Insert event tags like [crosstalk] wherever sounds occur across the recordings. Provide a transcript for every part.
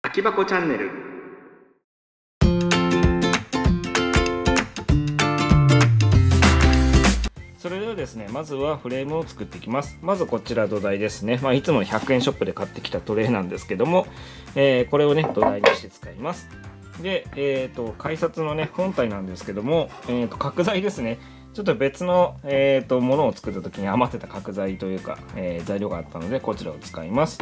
空き箱チャンネルそれではですねまずはフレームを作っていきますまずこちら土台ですね、まあ、いつも100円ショップで買ってきたトレーなんですけども、えー、これをね土台にして使いますで、えーと、改札のね本体なんですけども、えーと角材ですねちょっと別の、えーと、ものを作った時に余ってた角材というか、えー、材料があったのでこちらを使います。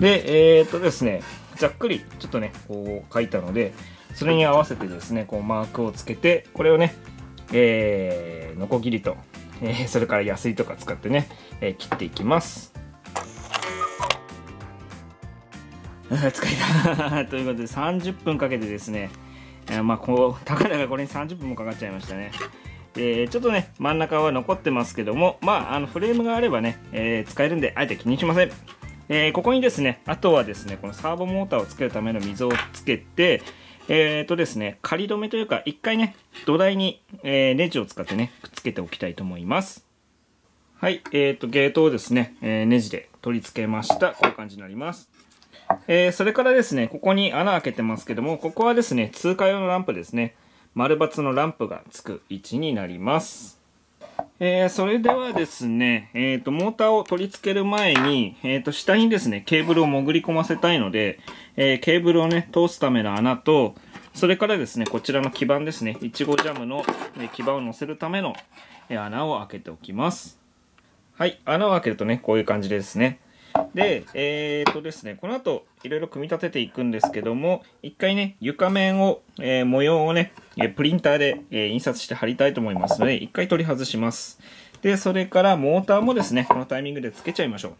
で、えっ、ー、とですね、ざっくりちょっとね、こう書いたので、それに合わせてですね、こうマークをつけて、これをね、えー、のこぎりと、えー、それからヤスリとか使ってね、えー、切っていきます。使 [laughs] いた [laughs] ということで30分かけてですね、えー、まあこうたかだかこれに30分もかかっちゃいましたね、えー、ちょっとね、真ん中は残ってますけども、まあ、あのフレームがあればね、えー、使えるんで、あえて気にしません。えー、ここにですね、あとはですね、このサーボモーターをつけるための溝をつけて、えーとですね、仮止めというか、一回ね、土台に、えー、ネジを使ってね、くっつけておきたいと思います。はい、えーと、ゲートをですね、えー、ネジで取り付けました。こういう感じになります。えー、それからですね、ここに穴開けてますけども、ここはですね、通過用のランプですね。丸×のランプがつく位置になります。えー、それではですね、えっ、ー、と、モーターを取り付ける前に、えっ、ー、と、下にですね、ケーブルを潜り込ませたいので、えケーブルをね、通すための穴と、それからですね、こちらの基板ですね、いちごジャムの、え基板を乗せるための、え穴を開けておきます。はい、穴を開けるとね、こういう感じですね。で、えー、っとですね、この後、いろいろ組み立てていくんですけども、一回ね、床面を、えー、模様をね、プリンターで、えー、印刷して貼りたいと思いますので、一回取り外します。で、それからモーターもですね、このタイミングでつけちゃいましょう。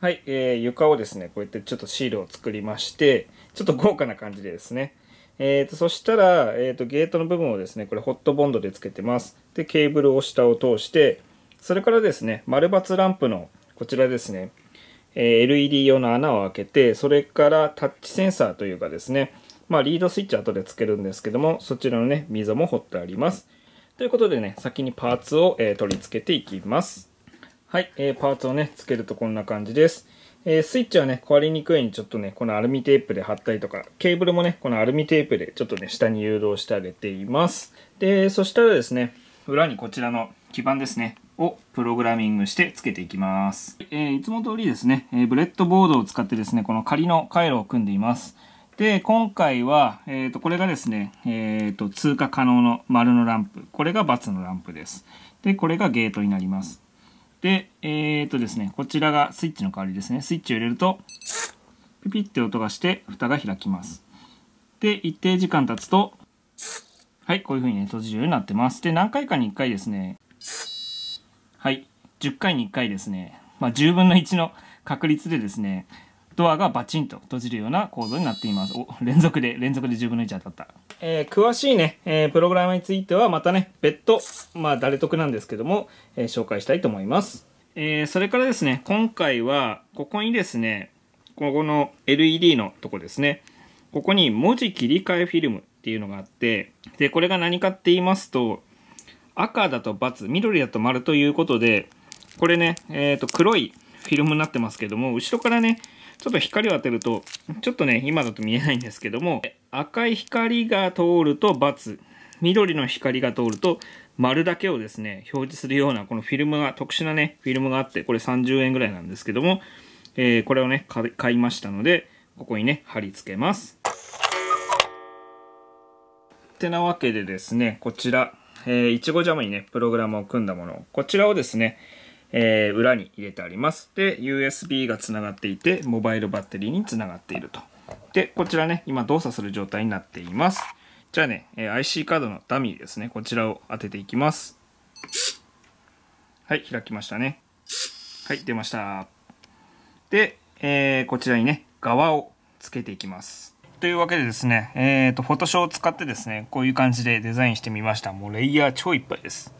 はい、えー、床をですね、こうやってちょっとシールを作りまして、ちょっと豪華な感じでですね、えーと、そしたら、えーと、ゲートの部分をですね、これホットボンドでつけてます。で、ケーブルを下を通して、それからですね、丸×ランプのこちらですね、え LED 用の穴を開けて、それからタッチセンサーというかですね、まあ、リードスイッチ後でつけるんですけども、そちらのね、溝も掘ってあります。ということでね、先にパーツを、え取り付けていきます。はい、えー、パーツをね、付けるとこんな感じです。えー、スイッチはね、壊れにくいようにちょっとね、このアルミテープで貼ったりとか、ケーブルもね、このアルミテープでちょっとね、下に誘導してあげています。で、そしたらですね、裏にこちらの基板ですね、をプログラミングしてつけていきます。えー、いつも通りですね、えブレッドボードを使ってですね、この仮の回路を組んでいます。で、今回は、えっ、ー、と、これがですね、えっ、ー、と、通過可能の丸のランプ。これが×のランプです。で、これがゲートになります。で、えっ、ー、とですね、こちらがスイッチの代わりですね。スイッチを入れると、ピピって音がして、蓋が開きます。で、一定時間経つと、はい、こういう風にね、閉じるようになってます。で、何回かに1回ですね、はい。10回に1回ですね、まあ、10分の1の確率でですね、ドアがバチンと閉じるような構造になっています。お、連続で、連続で10分の1当たった。えー、詳しいね、えー、プログラムについてはまたね、別途、まあ、誰得なんですけども、えー、紹介したいと思います。えー、それからですね、今回は、ここにですね、ここの LED のとこですね、ここに文字切り替えフィルムっていうのがあって、で、これが何かって言いますと、赤だと×、緑だと丸ということで、これね、えっ、ー、と、黒いフィルムになってますけども、後ろからね、ちょっと光を当てると、ちょっとね、今だと見えないんですけども、赤い光が通ると×、緑の光が通ると丸だけをですね、表示するような、このフィルムが、特殊なね、フィルムがあって、これ30円ぐらいなんですけども、えー、これをね、買いましたので、ここにね、貼り付けます。ってなわけでですね、こちら、えー、いちごジャムにね、プログラムを組んだもの、こちらをですね、えー、裏に入れてあります。で、USB がつながっていて、モバイルバッテリーにつながっていると。で、こちらね、今動作する状態になっています。じゃあね、え IC カードのダミーですね、こちらを当てていきます。はい、開きましたね。はい、出ました。で、えー、こちらにね、側をつけていきます。というわけでですね、えー、と、フォトショーを使ってですね、こういう感じでデザインしてみました。もうレイヤー超いっぱいです。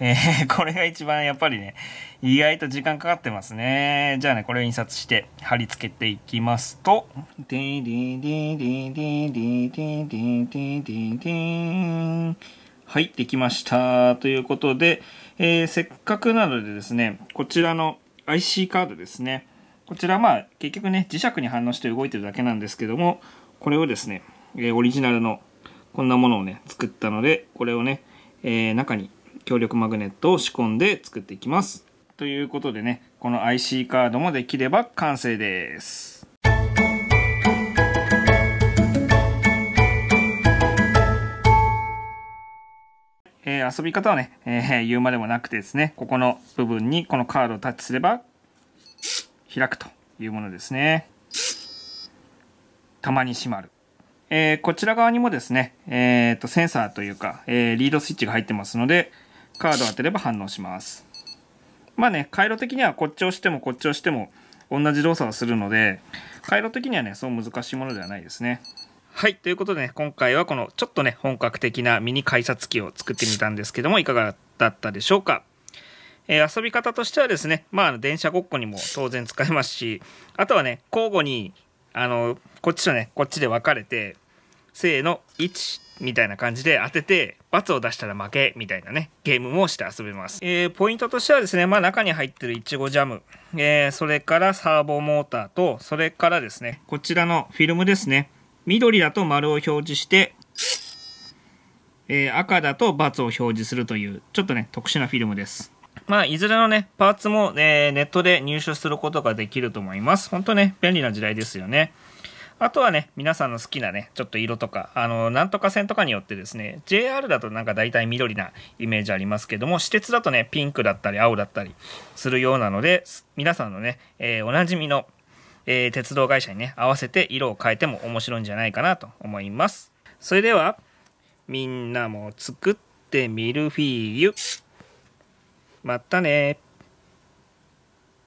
えー、[laughs] これが一番やっぱりね、意外と時間かかってますね。じゃあね、これを印刷して貼り付けていきますと、はい、できました。ということで、えー、せっかくなのでですね、こちらの IC カードですね。こちらまあ結局ね磁石に反応して動いてるだけなんですけどもこれをですね、えオリジナルのこんなものをね作ったのでこれをね、えー、中に強力マグネットを仕込んで作っていきます。ということでねこの IC カードもできれば完成です。えー、遊び方はね、えー、言うまでもなくてですね、ここの部分にこのカードをタッチすれば開くというものですね。たまに閉まる。えー、こちら側にもですね、えー、とセンサーというか、えー、リードスイッチが入ってますので、カードを当てれば反応します。まあね、回路的にはこっちをしてもこっちをしても同じ動作をするので、回路的にはね、そう難しいものではないですね。はい、ということでね、今回はこのちょっとね、本格的なミニ改札機を作ってみたんですけども、いかがだったでしょうか。えー、遊び方としてはですね、まあ、電車ごっこにも当然使えますし、あとはね、交互に、あの、こっちとね、こっちで分かれて、せーの、1、みたいな感じで当てて、罰を出したら負け、みたいなね、ゲームもして遊べます。えー、ポイントとしてはですね、まあ中に入ってるいちごジャム、えー、それからサーボモーターと、それからですね、こちらのフィルムですね、緑だと丸を表示して、えー、赤だと×を表示するという、ちょっとね、特殊なフィルムです。まあ、いずれのね、パーツも、えー、ネットで入手することができると思います。本当ね、便利な時代ですよね。あとはね、皆さんの好きなね、ちょっと色とか、あの、なんとか線とかによってですね、JR だとなんか大体緑なイメージありますけども、私鉄だとね、ピンクだったり青だったりするようなので、皆さんのね、えー、おなじみの、えー、鉄道会社にね、合わせて色を変えても面白いんじゃないかなと思います。それでは、みんなも作ってみるフィーユ。まったね